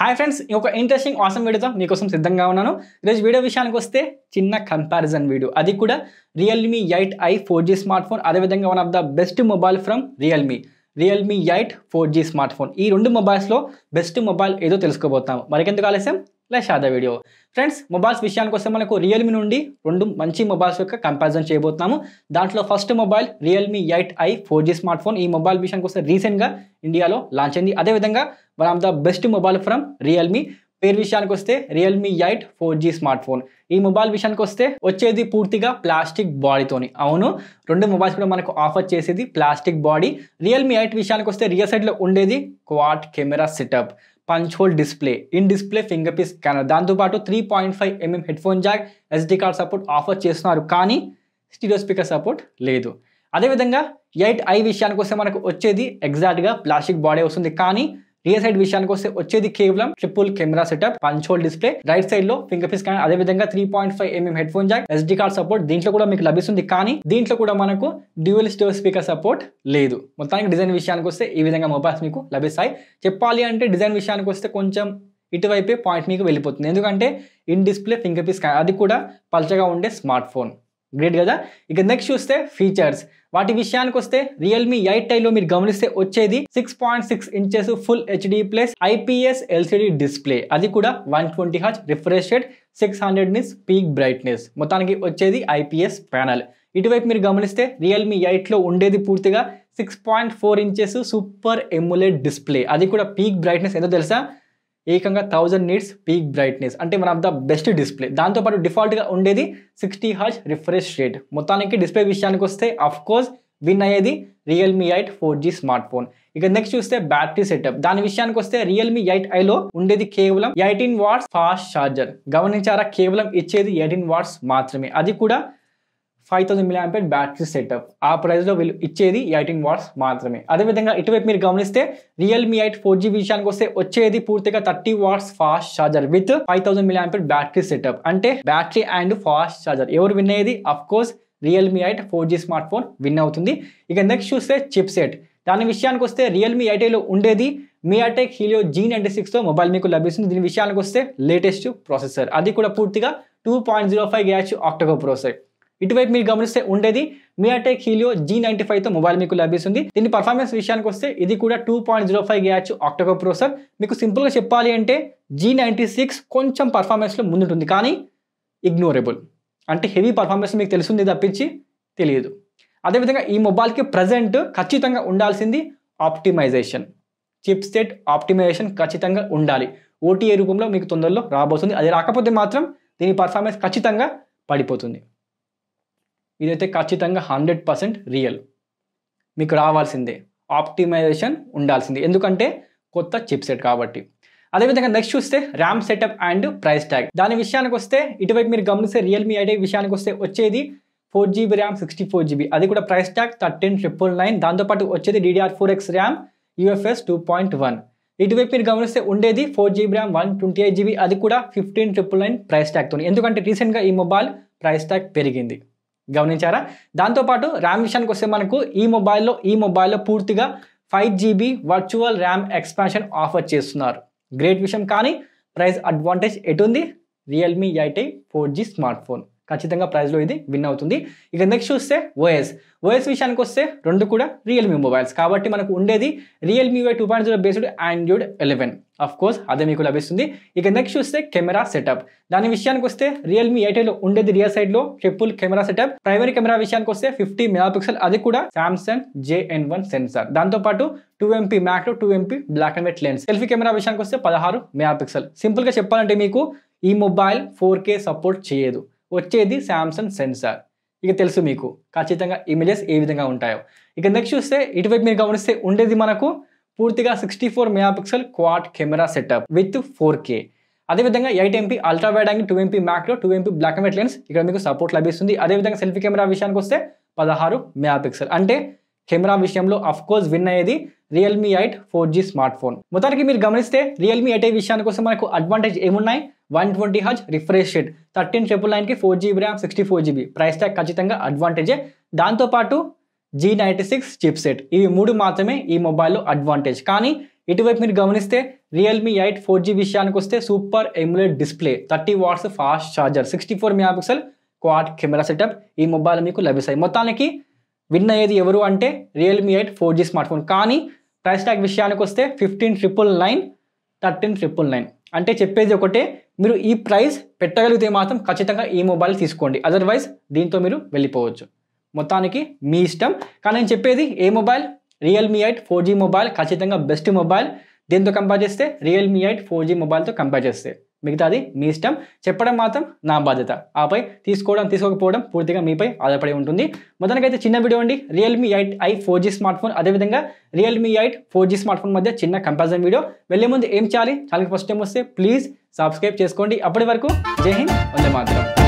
hi friends ఒక interesting awesome వీడియోతో మీకోసం సిద్ధంగా ఉన్నాను ఈరోజు వీడియో విషయానికి వస్తే చిన్న కంపారిజన్ వీడియో అది కూడా Realme eight i four G smart phone అదేవిధంగా one of the best mobile from Realme Realme eight four G smart phone ఈ రెండు మొబైల్స్లో బెస్ట్ మొబైల్ ఏదో తెలుసుకోబోతాము మరికెందుకు ఆలస్యం లెస్ ఆర్ వీడియో ఫ్రెండ్స్ మొబైల్స్ విషయానికి వస్తే మనకు రియల్మీ నుండి రెండు మంచి మొబైల్స్ యొక్క కంపారిజన్ చేయబోతున్నాము దాంట్లో first mobile Realme eight i four G smart phone ఈ మొబైల్ విషయానికి వస్తే రీసెంట్గా ఇండియాలో లాంచ్ అయింది అదేవిధంగా one of the best mobile from Realme పేరు విషయానికి వస్తే Realme eight four G smart phone ఈ మొబైల్ విషయానికి వస్తే వచ్చేది పూర్తిగా ప్లాస్టిక్ బాడీతోని అవును రెండు మొబైల్స్ కూడా మనకు ఆఫర్ చేసేది ప్లాస్టిక్ బాడీ రియల్మీ ఎయిట్ విషయానికి వస్తే రియల్ సైడ్లో ఉండేది quad camera setup punch hole display in display finger print scanner దాంతోపాటు three point five mm head phone jack SD card support offer చేస్తున్నారు కానీ స్టీరియో స్పీకర్ సపోర్ట్ లేదు అదేవిధంగా ఎయిట్ ఐ విషయానికి వస్తే మనకు వచ్చేది ఎగ్జాక్ట్గా ప్లాస్టిక్ బాడీ వస్తుంది కానీ రియల్ సైడ్ విషయానికి వస్తే వచ్చేది కేవలం triple camera setup punch hole display right side లో ఫింగర్ ప్రింట్ స్కాన్ అదే విధంగా three point five mm head phone jack SD card support దీంట్లో కూడా మీకు లభిస్తుంది కానీ దీంట్లో కూడా మనకు డ్యూయల్ స్టోర్ స్పీకర్ సపోర్ట్ లేదు మొత్తానికి డిజైన్ విషయానికి వస్తే ఈ విధంగా మొబైల్స్ మీకు లభిస్తాయి చెప్పాలి అంటే డిజైన్ విషయానికి వస్తే కొంచెం ఇటువైపే పాయింట్ మీకు వెళ్ళిపోతుంది ఎందుకంటే in display finger print scan అది కూడా పల్చగా ఉండే స్మార్ట్ ఫోన్ గ్రేట్ కదా ఇక నెక్స్ట్ చూస్తే ఫీచర్స్ వాటి విషయానికి వస్తే రియల్మీ ఎయిట్ లో మీరు గమనిస్తే వచ్చేది six point six inches full HD plus IPS LCD display అది కూడా one twenty H refresh six hundred nits peak brightness మొత్తానికి వచ్చేది ఐపీఎస్ ప్యానల్ ఇటువైపు మీరు గమనిస్తే రియల్మీ ఎయిట్లో ఉండేది పూర్తిగా six point four inches super AMOLED display అది కూడా పీక్ బ్రైట్నెస్ ఏదో తెలుసా ఏకంగా థౌజండ్ నీట్స్ పీక్ బ్రైట్నెస్ అంటే మన ఆఫ్ ద బెస్ట్ డిస్ప్లే దాంతోపాటు డిఫాల్ట్గా ఉండేది సిక్స్టీ హార్జ్ రిఫ్రెష్ రేట్ మొత్తానికి డిస్ప్లే విషయానికి వస్తే అఫ్ కోర్స్ విన్ అయ్యేది Realme eight four G smart phone ఇక నెక్స్ట్ చూస్తే బ్యాటరీ సెటప్ దాని విషయానికి వస్తే రియల్మీ ఎయిట్ ఐలో ఉండేది కేవలం ఎయిటీన్ వాట్స్ ఫాస్ట్ ఛార్జర్ గమనించారా కేవలం ఇచ్చేది ఎయిటీన్ వాట్స్ మాత్రమే అది కూడా five thousand milliampere battery setup ఆ ప్రైస్లో వీళ్ళు ఇచ్చేది ఎయిటీన్ వాట్స్ మాత్రమే అదేవిధంగా ఇటువైపు మీరు గమనిస్తే రియల్మీ ఎయిట్ ఫోర్ జీ విషయానికి వస్తే వచ్చేది పూర్తిగా thirty watts fast charger with five thousand milliampere battery setup అంటే బ్యాటరీ అండ్ ఫాస్ట్ ఛార్జర్ ఎవరు విన్ అయ్యేది of course Realme eight four G smart phone win అవుతుంది ఇక నెక్స్ట్ చూస్తే చిప్ సెట్ దాని విషయానికి వస్తే రియల్మీ ఐటీలో ఉండేది మియాటెక్ హీలియో జీ నైంటీ సిక్స్తో మొబైల్ మీకు లభిస్తుంది దీని విషయానికి వస్తే లేటెస్ట్ ప్రాసెసర్ అది కూడా పూర్తిగా టూ పాయింట్ జీరో ఫైవ్ గ్యాచ్ ఆక్టోగో ప్రాసెసర్ ఇటువైపు మీరు గమనిస్తే ఉండేది మియాటెక్ హీలియో జీ నైన్టీ ఫైవ్తో మొబైల్ మీకు లభిస్తుంది దీని పర్ఫార్మెన్స్ విషయానికి వస్తే ఇది కూడా టూ పాయింట్ జీరో ఫైవ్ గ్యాచ్ ఆక్టోకో ప్రోసర్ మీకు సింపుల్గా చెప్పాలి అంటే జీ నైంటీ సిక్స్ కొంచెం పర్ఫార్మెన్స్లో ముందుంటుంది కానీ ఇగ్నోరబుల్ అంటే హెవీ పర్ఫార్మెన్స్ మీకు తెలుస్తుంది తప్పించి తెలియదు అదేవిధంగా ఈ మొబైల్కి ప్రజెంట్ ఖచ్చితంగా ఉండాల్సింది ఆప్టిమైజేషన్ చిప్ సెట్ ఆప్టిమైజేషన్ ఖచ్చితంగా ఉండాలి ఓటీఏ రూపంలో మీకు తొందరలో రాబోతుంది అది రాకపోతే మాత్రం దీని పర్ఫార్మెన్స్ ఖచ్చితంగా పడిపోతుంది ఇదైతే ఖచ్చితంగా హండ్రెడ్ పర్సెంట్ రియల్ మీకు రావాల్సిందే ఆప్టిమైజేషన్ ఉండాల్సిందే ఎందుకంటే కొత్త చిప్సెట్ కాబట్టి అదేవిధంగా నెక్స్ట్ చూస్తే RAM setup and price tag దాని విషయానికి వస్తే ఇటువైపు మీరు గమనిస్తే రియల్మీ ఐటీ విషయానికి వస్తే వచ్చేది four GB RAM sixty four GB అది కూడా price tag thirteen triple nine దాంతోపాటు వచ్చేది DDR four X RAM UFS two point one ఇటువైపు మీరు గమనిస్తే ఉండేది four GB RAM one twenty eight GB అది కూడా ఫిఫ్టీన్ ట్రిపుల్ నైన్ ప్రైస్ ట్యాగ్తో ఎందుకంటే రీసెంట్గా ఈ మొబైల్ ప్రైస్ ట్యాగ్ పెరిగింది గమనించారా దాంతోపాటు ర్యామ్ విషయానికి వస్తే మనకు ఈ మొబైల్లో ఈ మొబైల్లో పూర్తిగా five GB virtual RAM expansion offer చేస్తున్నారు గ్రేట్ విషయం కానీ ప్రైస్ అడ్వాంటేజ్ ఎటుంది Realme eight i four G smart phone ఖచ్చితంగా ప్రైజ్లో ఇది విన్ అవుతుంది ఇక నెక్స్ట్ చూస్తే ఓఎస్ ఓఎస్ విషయానికి వస్తే రెండు కూడా రియల్మీ మొబైల్స్ కాబట్టి మనకు ఉండేది Realme UI two point zero based Android eleven of course అదే మీకు లభిస్తుంది ఇక నెక్స్ట్ చూస్తే కెమెరా సెటప్ దాని విషయానికి వస్తే రియల్మీ ఎయిటైలో ఉండేది రియల్ సైడ్లో triple camera setup primary camera విషయానికి వస్తే ఫిఫ్టీ మెగా పిక్సెల్ అది కూడా శాంసంగ్ జేఎన్ వన్ సెన్సార్ దాంతోపాటు two MP macro two MP black and white lens selfie camera విషయానికి వస్తే పదహారు మెగా పిక్సెల్ సింపుల్గా చెప్పాలంటే మీకు ఈ మొబైల్ ఫోర్ సపోర్ట్ చేయదు వచ్చేది శాంసంగ్ సెన్సార్ ఇక తెలుసు మీకు ఖచ్చితంగా ఇమేజెస్ ఏ విధంగా ఉంటాయో ఇక నెక్స్ట్ చూస్తే ఇటువైపు మీరు గమనిస్తే ఉండేది మనకు పూర్తిగా sixty four pixel quad camera setup with four K అదేవిధంగా eight MP ultra wide angle two MP macro two MP black and white lens ఇక్కడ మీకు సపోర్ట్ లభిస్తుంది అదేవిధంగా సెల్ఫీ కెమెరా విషయానికి వస్తే పదహారు పిక్సెల్ అంటే కెమెరా విషయంలో అఫ్ కోర్స్ విన్ అయ్యేది Realme eight four G smart phone మొత్తానికి మీరు గమనిస్తే రియల్మీ ఎయిట్ విషయానికి వస్తే మనకు అడ్వాంటేజ్ ఏమున్నాయి వన్ ట్వంటీ హజ్ రిఫ్రెష్ షీట్ థర్టీన్ ట్రిపుల్ నైన్కి four GB RAM sixty four GB price tag ఖచ్చితంగా అడ్వాంటేజే దాంతోపాటు G ninety six chipset ఇవి మూడు మాత్రమే ఈ మొబైల్లో అడ్వాంటేజ్ కానీ ఇటువైపు మీరు గమనిస్తే రియల్మీ ఎయిట్ ఫోర్ జీ విషయానికి వస్తే super AMOLED display thirty watts fast charger sixty four megapixel quad camera setup ఈ మొబైల్ మీకు లభిస్తాయి మొత్తానికి విన్ అయ్యేది ఎవరు అంటే Realme eight four G smart phone కానీ ప్రైస్ ట్యాగ్ విషయానికి వస్తే fifteen triple nine thirteen triple nine అంటే చెప్పేది ఒకటే మీరు ఈ ప్రైస్ పెట్టగలిగితే మాత్రం ఖచ్చితంగా ఈ మొబైల్ తీసుకోండి అదర్వైజ్ దీంతో మీరు వెళ్ళిపోవచ్చు మొత్తానికి మీ ఇష్టం కానీ నేను చెప్పేది ఏ mobile Realme eight four G mobile ఖచ్చితంగా బెస్ట్ మొబైల్ దీంతో కంపేర్ చేస్తే రియల్మీ ఎయిట్ ఫోర్ జీ మొబైల్తో కంపేర్ చేస్తే మిగతాది మీ ఇష్టం చెప్పడం మాత్రం నా బాధ్యత ఆపై తీసుకోవడం తీసుకోకపోవడం పూర్తిగా మీపై ఆధారపడి ఉంటుంది మొదటికైతే చిన్న వీడియో అండి Realme eight i four G smart phone అదేవిధంగా Realme eight four G smart phone మధ్య చిన్న కంపారిజన్ వీడియో వెళ్ళే ముందు ఏం చేయాలి ఛానల్కి ఫస్ట్ టైం వస్తే ప్లీజ్ సబ్స్క్రైబ్ చేసుకోండి అప్పటి వరకు జై హింద్ వందే మాత్రం